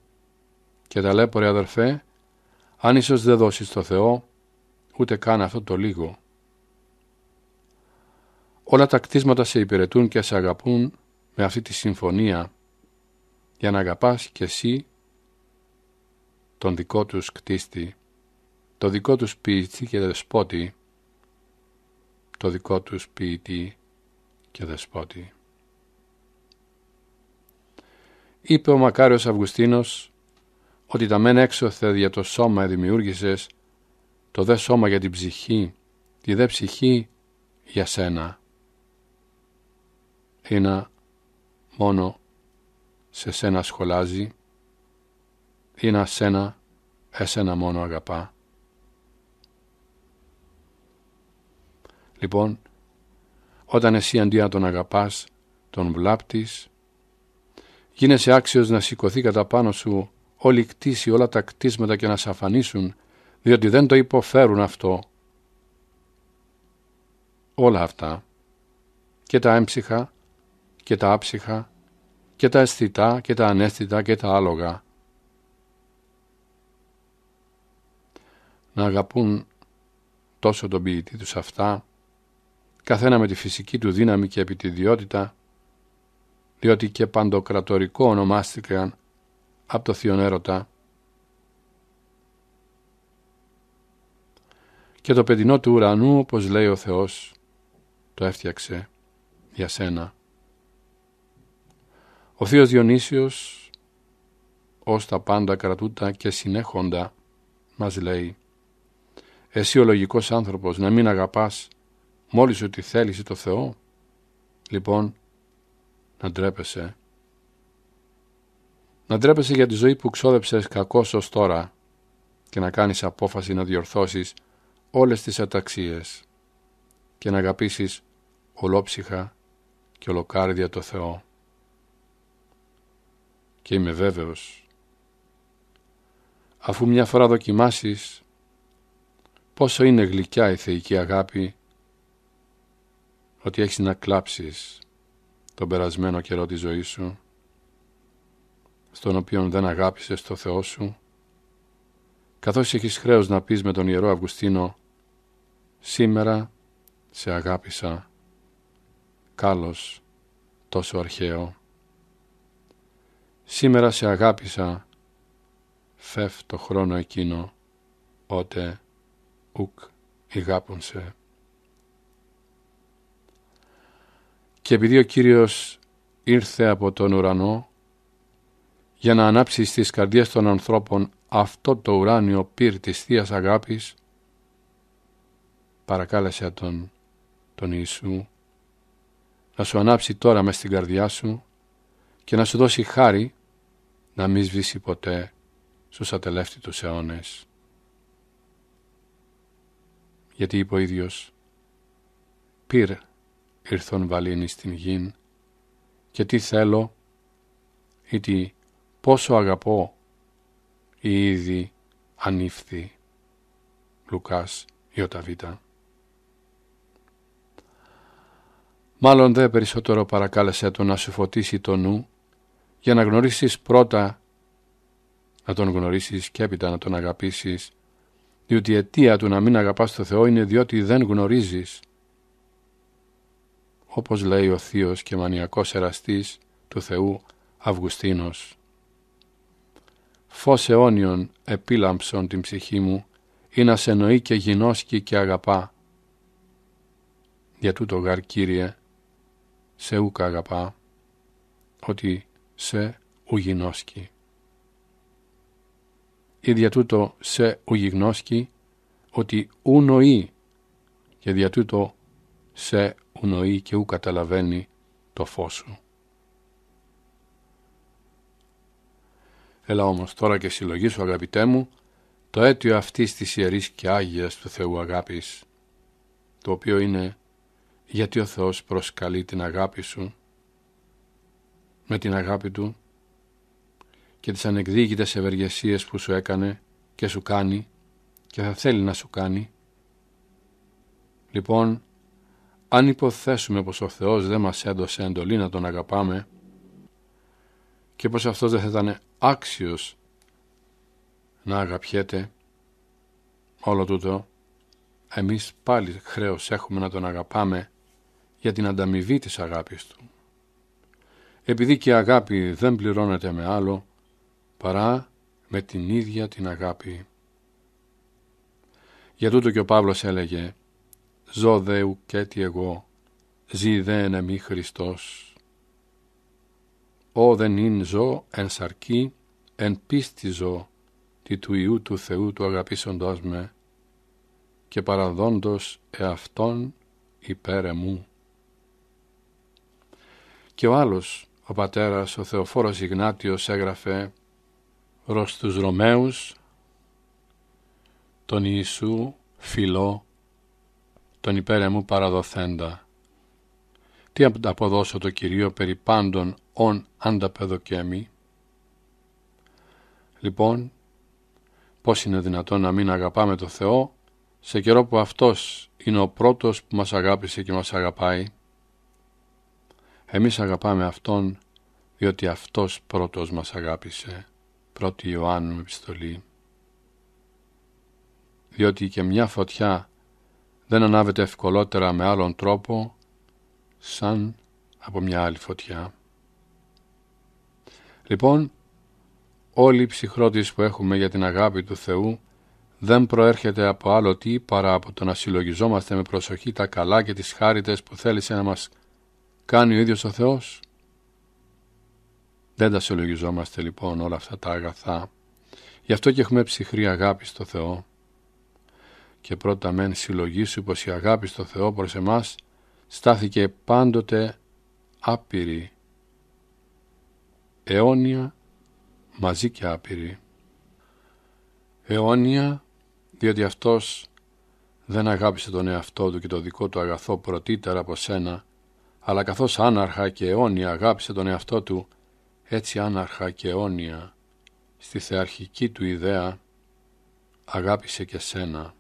και ταλέπορε αδερφέ, αν ίσως δεν δώσεις στο Θεό, ούτε καν αυτό το λίγο. Όλα τα κτίσματα σε υπηρετούν και σε αγαπούν με αυτή τη συμφωνία, για να αγαπάς και εσύ τον δικό τους κτίστη, το δικό τους ποιητή και δεσπότη, το δικό τους ποιητή και δεσπότη. Είπε ο Μακάριος Αυγουστίνος ότι τα μεν έξωθε για το σώμα δημιούργησες, το δε σώμα για την ψυχή, τη δε ψυχή για σένα. Είναι μόνο σε σένα σχολάζει, είναι σένα, εσένα μόνο αγαπά. Λοιπόν, όταν εσύ αντί να τον αγαπάς, τον βλάπτεις, γίνεσαι άξιος να σηκωθεί κατά πάνω σου όλη η κτήση, όλα τα κτίσματα και να σε αφανίσουν, διότι δεν το υποφέρουν αυτό. Όλα αυτά, και τα έμψυχα, και τα άψυχα, και τα αισθητά, και τα ανέστητα, και τα άλογα. Να αγαπούν τόσο τον ποιητή τους αυτά, καθένα με τη φυσική του δύναμη και επιτιδιότητα, διότι και παντοκρατορικό ονομάστηκαν από το θείο έρωτα. Και το παιδίνό του ουρανού, όπως λέει ο Θεός, το έφτιαξε για σένα. Ο Θείος Διονύσιος, ως τα πάντα κρατούτα και συνέχοντα, μας λέει «Εσύ ο λογικός άνθρωπος να μην αγαπάς μόλις ότι θέλησε το Θεό, λοιπόν να ντρέπεσαι να ντρέπεσαι για τη ζωή που ξόδεψες κακώς ως τώρα και να κάνεις απόφαση να διορθώσεις όλες τις αταξίες και να αγαπήσεις ολόψυχα και ολοκάρδια το Θεό. Και είμαι βέβαιος, αφού μια φορά δοκιμάσεις πόσο είναι γλυκιά η θεϊκή αγάπη ότι έχεις να κλάψεις τον περασμένο καιρό της ζωής σου τον οποίον δεν αγάπησες το Θεό σου, καθώς έχεις χρέος να πεις με τον Ιερό Αυγουστίνο «Σήμερα σε αγάπησα, κάλος τόσο αρχαίο. Σήμερα σε αγάπησα, φεύ το χρόνο εκείνο, ότε ουκ ηγάπωνσε». Και επειδή ο Κύριος ήρθε από τον ουρανό, για να ανάψεις στις καρδιές των ανθρώπων αυτό το ουράνιο πύρ της θείας Αγάπης, παρακάλεσε τον, τον Ιησού να σου ανάψει τώρα μες στην καρδιά σου και να σου δώσει χάρη να μη σβήσει ποτέ στους ατελεύτητους αιώνες. Γιατί είπε ο ίδιος «Πυρ ήρθον βαλίνη στην γην και τι θέλω ή τι πόσο αγαπώ η ήδη ανήφθη. Λουκάς Ιωταβίτα. Μάλλον δε περισσότερο παρακάλεσε το να σου φωτίσει το νου για να γνωρίσεις πρώτα να τον γνωρίσεις και έπειτα να τον αγαπήσεις διότι η αιτία του να μην αγαπάς το Θεό είναι διότι δεν γνωρίζεις. Όπως λέει ο θείος και μανιακός εραστής του Θεού Αυγουστίνος. Φως αιώνιον επίλαμψον την ψυχή μου, ή να σε εννοεί και γινώσκει και αγαπά. Για τούτο γαρ Κύριε, σε ούκα αγαπά, ότι σε ουγινώσκει. Ή δια τούτο σε ουγιγνώσκει, ότι ου νοεί, και δια τούτο σε ου και ου καταλαβαίνει το φως σου. Έλα όμως τώρα και συλλογή σου αγαπητέ μου το αίτιο αυτής της Ιερής και Άγιας του Θεού αγάπης το οποίο είναι γιατί ο Θεός προσκαλεί την αγάπη σου με την αγάπη Του και τις ανεκδίκητες ευεργεσίες που σου έκανε και σου κάνει και θα θέλει να σου κάνει. Λοιπόν, αν υποθέσουμε πως ο Θεός δεν μας έδωσε εντολή να Τον αγαπάμε, και πως αυτός δεν θα ήταν άξιος να αγαπιέται όλο τούτο εμείς πάλι χρέος έχουμε να τον αγαπάμε για την ανταμοιβή της αγάπης του. Επειδή και η αγάπη δεν πληρώνεται με άλλο παρά με την ίδια την αγάπη. Για τούτο και ο Παύλος έλεγε «Ζω δεου και εγώ, ζει δε μη Χριστός». «Ο, δεν ειν ζω εν σαρκή, εν πίστη ζω, τι του Ιού του Θεού του αγαπήσοντός με, και παραδόντος εαυτόν υπέρε μου. Και ο άλλος, ο πατέρας, ο Θεοφόρος Ιγνάτιος έγραφε «Ρωστούς τους Ρωμαίους τον Ιησού φιλό τον υπέρε μου παραδοθέντα. Τι αποδώσω το Κυρίο περί πάντων Ον ανταπεδοκέμι». Λοιπόν, πώς είναι δυνατόν να μην αγαπάμε το Θεό σε καιρό που Αυτός είναι ο πρώτος που μας αγάπησε και μας αγαπάει. Εμείς αγαπάμε Αυτόν διότι Αυτός πρώτος μας αγαπησε πρώτη Ιωάννου Επιστολή. Διότι και μια φωτιά δεν ανάβεται ευκολότερα με άλλον τρόπο σαν από μια άλλη φωτιά. Λοιπόν, όλη η ψυχρότηση που έχουμε για την αγάπη του Θεού δεν προέρχεται από άλλο τι παρά από το να συλλογιζόμαστε με προσοχή τα καλά και τις χάριτες που θέλησε να μας κάνει ο ίδιος ο Θεός. Δεν τα συλλογιζόμαστε λοιπόν όλα αυτά τα αγαθά. Γι' αυτό και έχουμε ψυχρή αγάπη στο Θεό. Και πρώτα μεν συλλογήσου πως η αγάπη στο Θεό προς εμάς στάθηκε πάντοτε άπειρη αιώνια μαζί και άπειρη Αιώνια διότι αυτός δεν αγάπησε τον εαυτό του και το δικό του αγαθό πρωτήτερα από σένα, αλλά καθώς άναρχα και αιώνια αγάπησε τον εαυτό του, έτσι άναρχα και αιώνια στη θεαρχική του ιδέα αγάπησε και σένα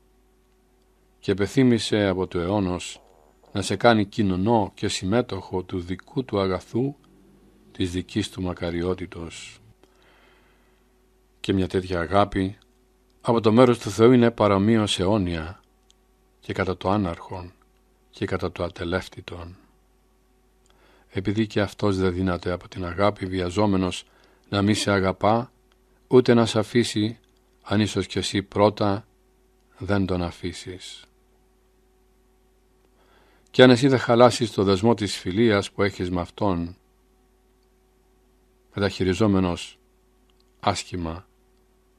και πεθύμησε από το αιώνος να σε κάνει κοινωνό και συμμέτοχο του δικού του αγαθού της δικής του μακαριότητος. Και μια τέτοια αγάπη από το μέρος του Θεού είναι παραμοίως αιώνια και κατά το άναρχον και κατά το ατελεύτητον. Επειδή και αυτός δεν δύναται από την αγάπη βιαζόμενος να μη σε αγαπά, ούτε να σε αφήσει, αν ίσως κι εσύ πρώτα δεν τον αφήσεις. Και αν εσύ δεν χαλάσεις το δεσμό της φιλίας που έχεις με Αυτόν, μεταχειριζόμενος άσχημα,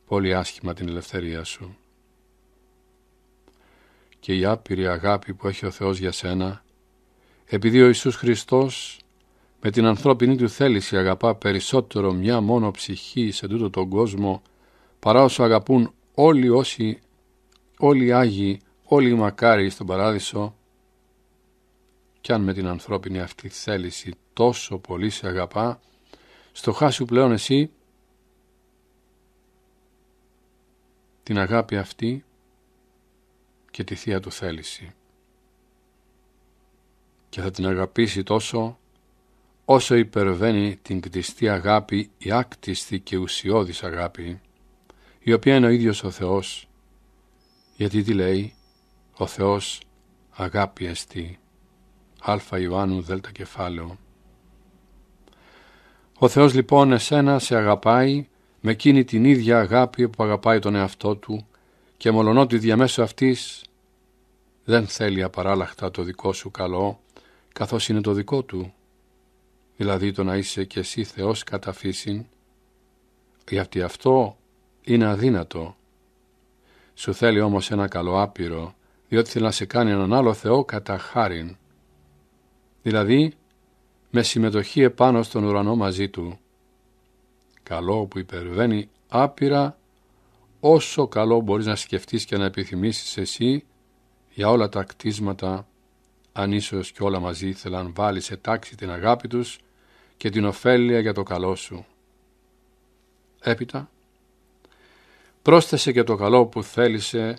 πολύ άσχημα την ελευθερία σου. Και η άπειρη αγάπη που έχει ο Θεός για σένα, επειδή ο Ιησούς Χριστός με την ανθρώπινη του θέληση αγαπά περισσότερο μια μόνο ψυχή σε τούτο τον κόσμο, παρά όσο αγαπούν όλοι όσοι, όλοι οι Άγιοι, όλοι οι μακάριοι στον Παράδεισο, κι αν με την ανθρώπινη αυτή θέληση τόσο πολύ σε αγαπά, στο χάσου πλέον εσύ την αγάπη αυτή και τη Θεία του θέληση. Και θα την αγαπήσει τόσο όσο υπερβαίνει την κτιστή αγάπη η άκτιστη και ουσιώδης αγάπη η οποία είναι ο ίδιος ο Θεός γιατί τι λέει ο Θεός αγάπη εστί Α Ιωάννου Δέλτα Κεφάλαιο ο Θεός λοιπόν εσένα σε αγαπάει με εκείνη την ίδια αγάπη που αγαπάει τον εαυτό Του και μολονότι διαμέσου αυτής δεν θέλει απαράλλαχτα το δικό σου καλό καθώς είναι το δικό Του, δηλαδή το να είσαι και εσύ Θεός κατά φύσιν, γιατί αυτό είναι αδύνατο. Σου θέλει όμως ένα καλό άπειρο, διότι θέλει να σε κάνει έναν άλλο Θεό κατά χάριν. Δηλαδή, με συμμετοχή επάνω στον ουρανό μαζί του. Καλό που υπερβαίνει άπειρα όσο καλό μπορείς να σκεφτείς και να επιθυμήσεις εσύ για όλα τα κτίσματα, αν ίσω και όλα μαζί ήθελαν βάλεις σε τάξη την αγάπη τους και την ωφέλεια για το καλό σου. Έπειτα, πρόσθεσε και το καλό που θέλησε,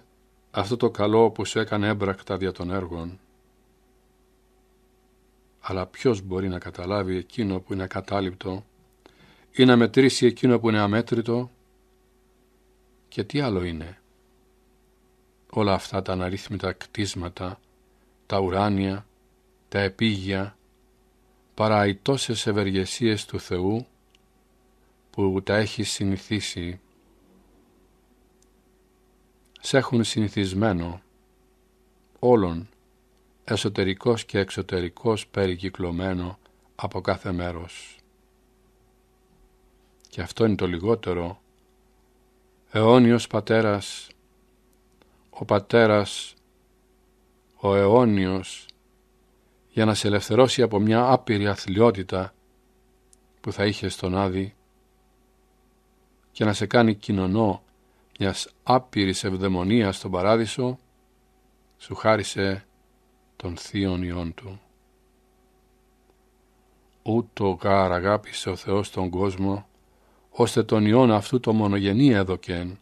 αυτό το καλό που σου έκανε έμπρακτα δια των έργων αλλά ποιος μπορεί να καταλάβει εκείνο που είναι ακατάληπτο ή να μετρήσει εκείνο που είναι αμέτρητο και τι άλλο είναι. Όλα αυτά τα αναρρύθμιτα κτίσματα, τα ουράνια, τα επίγεια, παρά οι τόσες ευεργεσίες του Θεού που τα έχει συνηθίσει. σε έχουν συνηθισμένο όλων εσωτερικός και εξωτερικός περικυκλωμένο από κάθε μέρος. Και αυτό είναι το λιγότερο. Αιώνιος πατέρας, ο πατέρας, ο αιώνιος, για να σε ελευθερώσει από μια άπειρη αθλειότητα που θα είχες στον Άδη και να σε κάνει κοινωνό μιας άπειρης ευδαιμονίας στον Παράδεισο, σου χάρισε των θείων ιών του. Ούτω γάρ αγάπησε ο Θεός τον κόσμο, ώστε τον ιόν αυτού το μονογενή έδωκεν.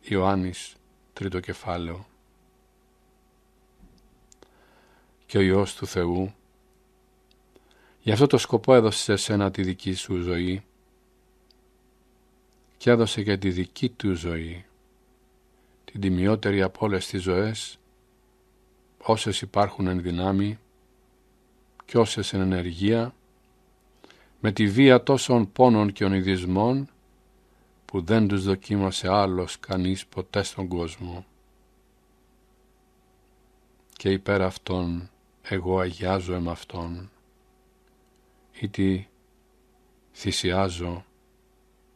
Ιωάννης, τρίτο κεφάλαιο. Και ο Υιός του Θεού, γι' αυτό το σκοπό έδωσε σε σένα τη δική σου ζωή και έδωσε και τη δική του ζωή, την τιμιότερη από όλες τις ζωές, όσες υπάρχουν εν δυνάμει και όσες εν ενεργεία, με τη βία τόσων πόνων και ονειδισμών, που δεν τους δοκίμασε άλλος κανείς ποτέ στον κόσμο. Και υπέρ αυτών εγώ αγιάζω εμ' αυτόν, ή θυσιάζω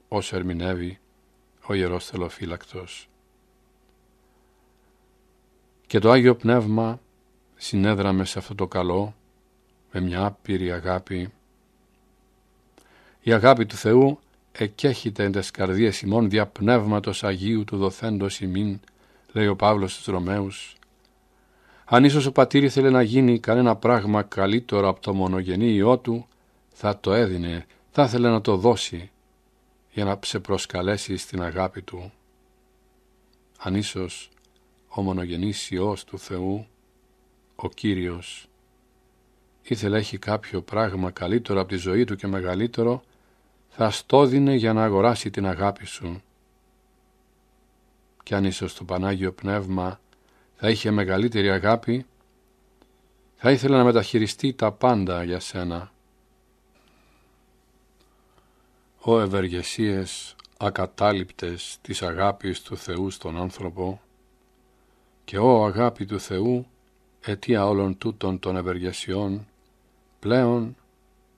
ως ερμηνεύει ο Ιερός Θελοφύλακτος. Και το Άγιο Πνεύμα συνέδραμε σε αυτό το καλό με μια άπειρη αγάπη. Η αγάπη του Θεού εκέχεται εν τες καρδίες ημών δια πνεύματος Αγίου του δοθέντος ημίν, λέει ο Παύλος στους Ρωμαίους. Αν ίσως ο πατήρ ήθελε να γίνει κανένα πράγμα καλύτερο από το μονογενή Υιό του, θα το έδινε, θα ήθελε να το δώσει για να σε προσκαλέσει στην αγάπη του. Αν ίσως ο μονογενής Υιός του Θεού, ο Κύριος, ήθελε έχει κάποιο πράγμα καλύτερο από τη ζωή του και μεγαλύτερο, θα στόδινε για να αγοράσει την αγάπη σου. Κι αν ίσως το Πανάγιο Πνεύμα θα είχε μεγαλύτερη αγάπη, θα ήθελε να μεταχειριστεί τα πάντα για σένα. Ο ευεργεσίες ακατάληπτες της αγάπης του Θεού στον άνθρωπο, και ο αγάπη του Θεού, αιτία όλων τούτων των ευεργεσιών, πλέον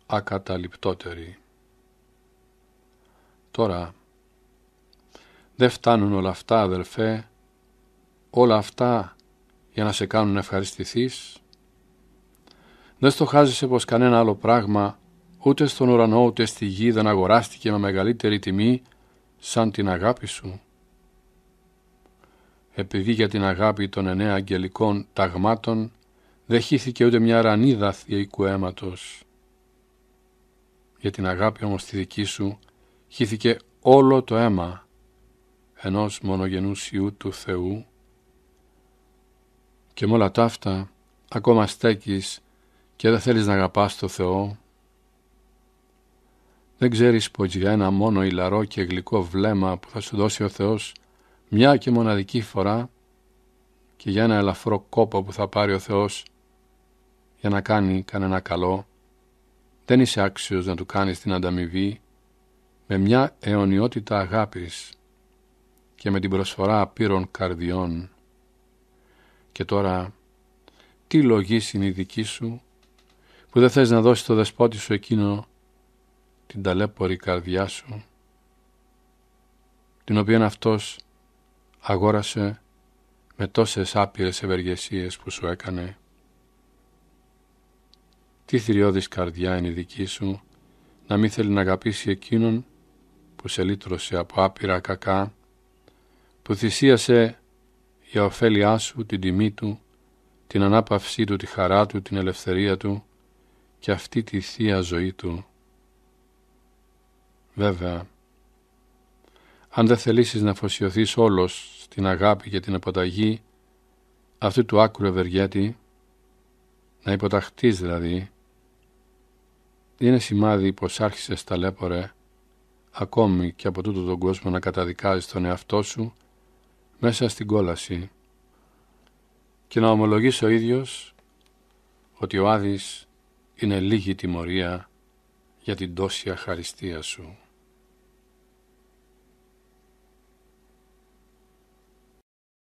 ακαταληπτότερη. Τώρα, δεν φτάνουν όλα αυτά αδελφέ, όλα αυτά για να σε κάνουν ευχαριστηθείς. Δεν στοχάζεσαι πως κανένα άλλο πράγμα ούτε στον ουρανό ούτε στη γη δεν αγοράστηκε με μεγαλύτερη τιμή σαν την αγάπη σου επειδή για την αγάπη των εννέα αγγελικών ταγμάτων δεν χύθηκε ούτε μια ρανίδα θεϊκού αίματος. Για την αγάπη όμως τη δική σου χύθηκε όλο το αίμα ενός μονογενούς Υιού του Θεού και με όλα ταύτα ακόμα στέκεις και δεν θέλεις να αγαπάς το Θεό. Δεν ξέρεις πως για ένα μόνο ηλαρό και γλυκό βλέμμα που θα σου δώσει ο Θεός μια και μοναδική φορά και για ένα ελαφρό κόπο που θα πάρει ο Θεός για να κάνει κανένα καλό, δεν είσαι άξιος να του κάνεις την ανταμοιβή με μια αιωνιότητα αγάπης και με την προσφορά απείρων καρδιών. Και τώρα, τι λογή είναι η δική σου, που δεν θες να δώσεις το δεσπότη σου εκείνο την ταλέπορη καρδιά σου, την οποία αυτός αγόρασε με τόσες άπειρες ευεργεσίες που σου έκανε. Τι θηριώδης καρδιά είναι η δική σου, να μην θέλει να αγαπήσει εκείνον που σε λύτρωσε από άπειρα κακά, που θυσίασε για ωφέλειά σου την τιμή του, την ανάπαυσή του, τη χαρά του, την ελευθερία του και αυτή τη θεία ζωή του. Βέβαια, αν δεν θελήσεις να αφοσιωθείς όλος στην αγάπη και την αποταγή αυτού του άκρου ευεργέτη, να υποταχτείς δηλαδή, είναι σημάδι πως άρχισες ταλέπορε, ακόμη και από τούτο τον κόσμο να καταδικάζεις τον εαυτό σου μέσα στην κόλαση και να ομολογείς ο ίδιος ότι ο Άδης είναι λίγη τιμωρία για την τόση αχαριστία σου.